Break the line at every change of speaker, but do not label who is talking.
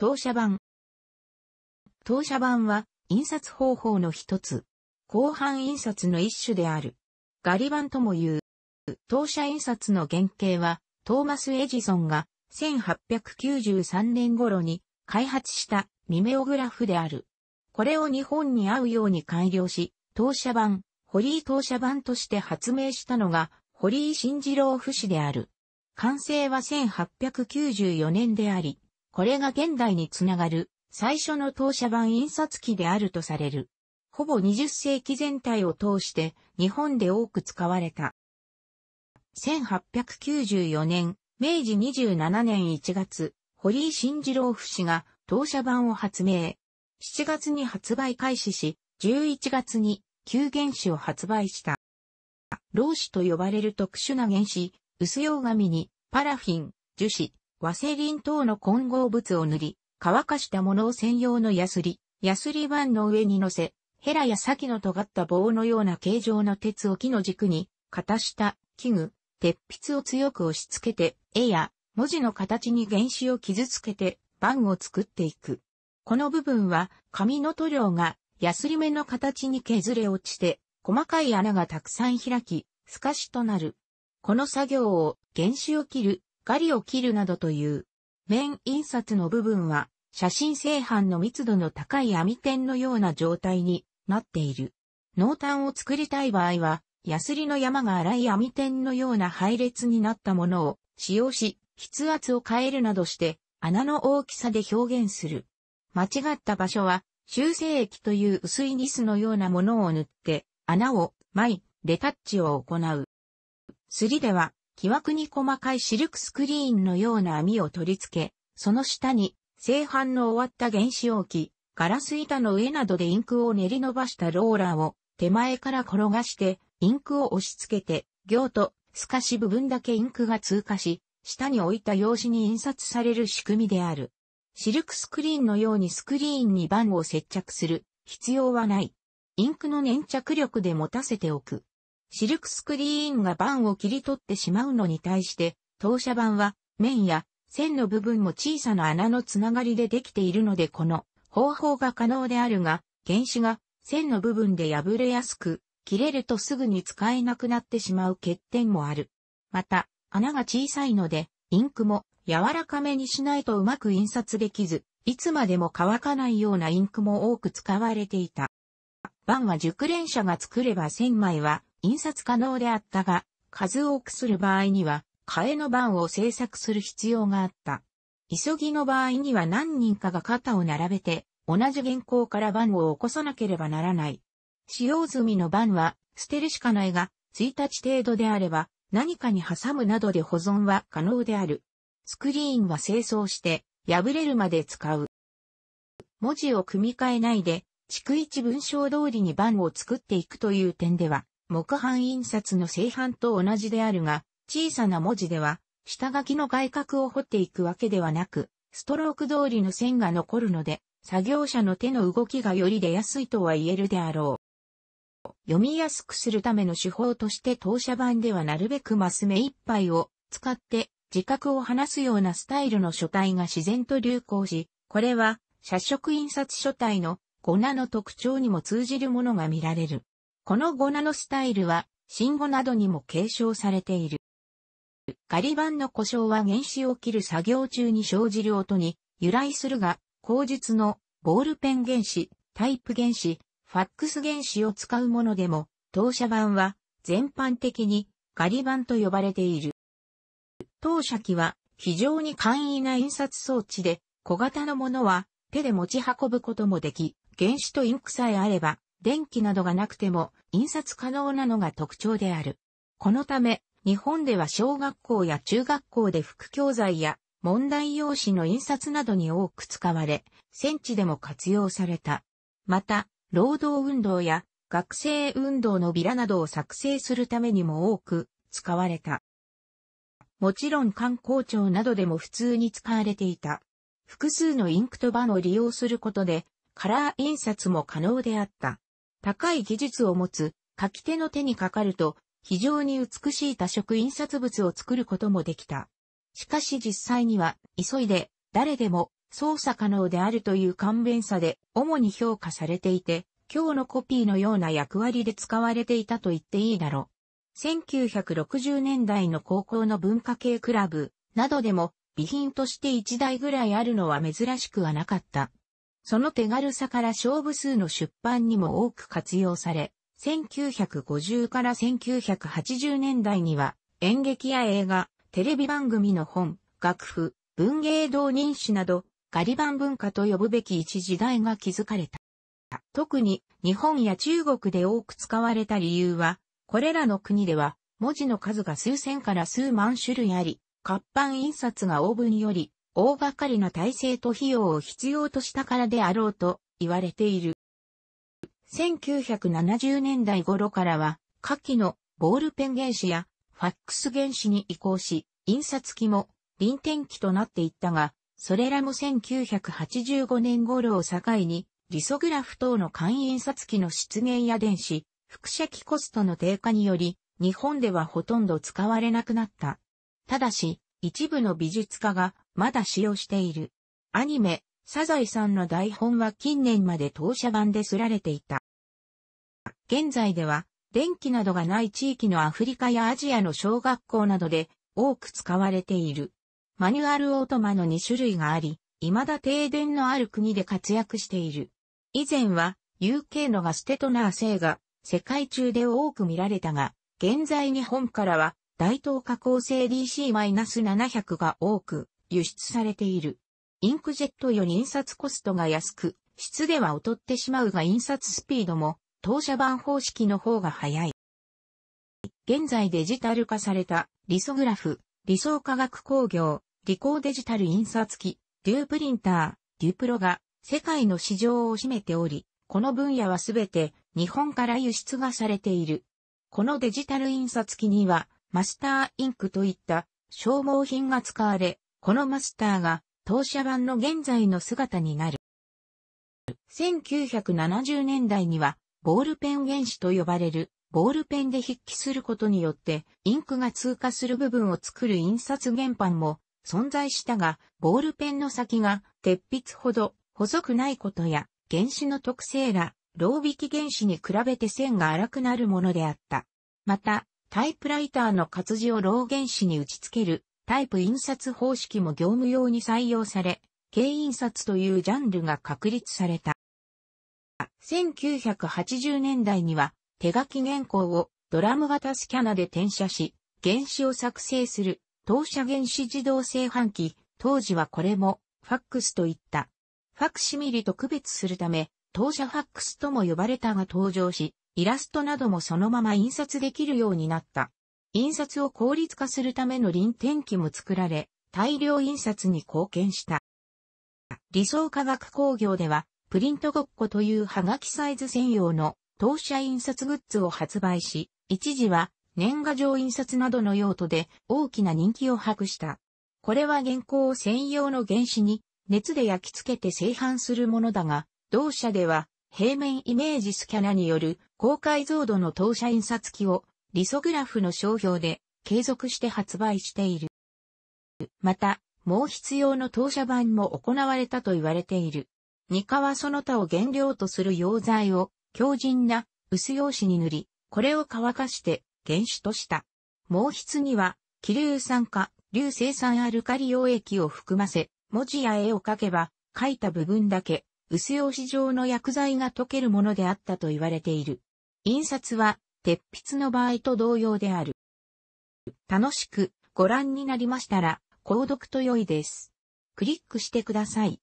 投射版。投射版は印刷方法の一つ。広範印刷の一種である。ガリ版とも言う。投射印刷の原型は、トーマス・エジソンが1893年頃に開発したミメオグラフである。これを日本に合うように改良し、投射版、ホリー投射版として発明したのが、ホシンジ次郎不死である。完成は1894年であり、これが現代につながる最初の当社版印刷機であるとされる。ほぼ20世紀全体を通して日本で多く使われた。1894年、明治27年1月、堀井新次郎夫氏が当社版を発明。7月に発売開始し、11月に旧原子を発売した。老子と呼ばれる特殊な原子、薄用紙にパラフィン、樹脂、ワセリン等の混合物を塗り、乾かしたものを専用のヤスリ、ヤスリ板の上に乗せ、ヘラや先の尖った棒のような形状の鉄を木の軸に、型下、器具、鉄筆を強く押し付けて、絵や文字の形に原子を傷つけて、板を作っていく。この部分は、紙の塗料が、ヤスリ目の形に削れ落ちて、細かい穴がたくさん開き、透かしとなる。この作業を、原子を切る、りを切るなどという、面印刷の部分は、写真製版の密度の高い網点のような状態になっている。濃淡を作りたい場合は、ヤスリの山が粗い網点のような配列になったものを使用し、筆圧を変えるなどして、穴の大きさで表現する。間違った場所は、修正液という薄いニスのようなものを塗って、穴を、舞い、レタッチを行う。すりでは、木枠に細かいシルクスクリーンのような網を取り付け、その下に製版の終わった原子を置き、ガラス板の上などでインクを練り伸ばしたローラーを手前から転がして、インクを押し付けて、行と透かし部分だけインクが通過し、下に置いた用紙に印刷される仕組みである。シルクスクリーンのようにスクリーンに版を接着する必要はない。インクの粘着力で持たせておく。シルクスクリーンが板を切り取ってしまうのに対して、当社板は面や線の部分も小さな穴のつながりでできているのでこの方法が可能であるが、原子が線の部分で破れやすく、切れるとすぐに使えなくなってしまう欠点もある。また、穴が小さいので、インクも柔らかめにしないとうまく印刷できず、いつまでも乾かないようなインクも多く使われていた。版は熟練者が作れば1000枚は印刷可能であったが、数多くする場合には、替えの版を制作する必要があった。急ぎの場合には何人かが肩を並べて、同じ原稿から版を起こさなければならない。使用済みの版は捨てるしかないが、1日程度であれば何かに挟むなどで保存は可能である。スクリーンは清掃して破れるまで使う。文字を組み替えないで、逐一文章通りに版を作っていくという点では、木版印刷の製版と同じであるが、小さな文字では、下書きの外角を掘っていくわけではなく、ストローク通りの線が残るので、作業者の手の動きがより出やすいとは言えるであろう。読みやすくするための手法として当社版ではなるべくマス目一杯を使って自覚を話すようなスタイルの書体が自然と流行し、これは、社色印刷書体の粉ナの特徴にも通じるものが見られる。この5ナノスタイルは、新語などにも継承されている。仮板の故障は原子を切る作業中に生じる音に由来するが、口述のボールペン原子、タイプ原子、ファックス原子を使うものでも、当社版は全般的にガリ版と呼ばれている。当社機は非常に簡易な印刷装置で、小型のものは手で持ち運ぶこともでき、原子とインクさえあれば電気などがなくても印刷可能なのが特徴である。このため、日本では小学校や中学校で副教材や問題用紙の印刷などに多く使われ、戦地でも活用された。また、労働運動や学生運動のビラなどを作成するためにも多く使われた。もちろん観光庁などでも普通に使われていた。複数のインクと版を利用することで、カラー印刷も可能であった。高い技術を持つ書き手の手にかかると非常に美しい多色印刷物を作ることもできた。しかし実際には急いで誰でも操作可能であるという勘弁さで主に評価されていて今日のコピーのような役割で使われていたと言っていいだろう。1960年代の高校の文化系クラブなどでも備品として1台ぐらいあるのは珍しくはなかった。その手軽さから勝負数の出版にも多く活用され、1950から1980年代には演劇や映画、テレビ番組の本、楽譜、文芸同人誌など、ガリバン文化と呼ぶべき一時代が築かれた。特に日本や中国で多く使われた理由は、これらの国では文字の数が数千から数万種類あり、活版印刷がオーブンより大掛かりな体制と費用を必要としたからであろうと言われている。1970年代頃からは、下記のボールペン原子やファックス原子に移行し、印刷機も臨転機となっていったが、それらも1985年頃を境に、リソグラフ等の簡易印刷機の出現や電子、複写機コストの低下により、日本ではほとんど使われなくなった。ただし、一部の美術家がまだ使用している。アニメ、サザエさんの台本は近年まで当社版ですられていた。現在では、電気などがない地域のアフリカやアジアの小学校などで多く使われている。マニュアルオートマの2種類があり、未だ停電のある国で活躍している。以前は UK のガステトナー製が世界中で多く見られたが、現在日本からは大東加工製 DC-700 が多く輸出されている。インクジェットより印刷コストが安く、質では劣ってしまうが印刷スピードも、当社版方式の方が早い。現在デジタル化された、リソグラフ、理想科学工業、理工デジタル印刷機、デュープリンター、デュープロが、世界の市場を占めており、この分野はすべて日本から輸出がされている。このデジタル印刷機にはマスターインクといった消耗品が使われ、このマスターが当社版の現在の姿になる。1970年代にはボールペン原子と呼ばれるボールペンで筆記することによってインクが通過する部分を作る印刷原版も存在したが、ボールペンの先が鉄筆ほど細くないことや原子の特性ら、老引き原子に比べて線が荒くなるものであった。また、タイプライターの活字を老原子に打ち付けるタイプ印刷方式も業務用に採用され、軽印刷というジャンルが確立された。1980年代には手書き原稿をドラム型スキャナで転写し、原子を作成する当社原子自動製版機、当時はこれもファックスといった。ファクシミリと区別するため、当社ファックスとも呼ばれたが登場し、イラストなどもそのまま印刷できるようになった。印刷を効率化するための臨転機も作られ、大量印刷に貢献した。理想化学工業では、プリントごっこというハガキサイズ専用の当社印刷グッズを発売し、一時は年賀状印刷などの用途で大きな人気を博した。これは原稿を専用の原紙に熱で焼き付けて製版するものだが、同社では平面イメージスキャナによる高解像度の当社印刷機をリソグラフの商標で継続して発売している。また、毛筆用の当社版も行われたと言われている。ニカはその他を原料とする溶剤を強靭な薄用紙に塗り、これを乾かして原酒とした。毛筆には、気流酸化、硫生酸アルカリ溶液を含ませ、文字や絵を描けば、書いた部分だけ、薄用紙状の薬剤が溶けるものであったと言われている。印刷は、鉄筆の場合と同様である。楽しくご覧になりましたら、購読と良いです。クリックしてください。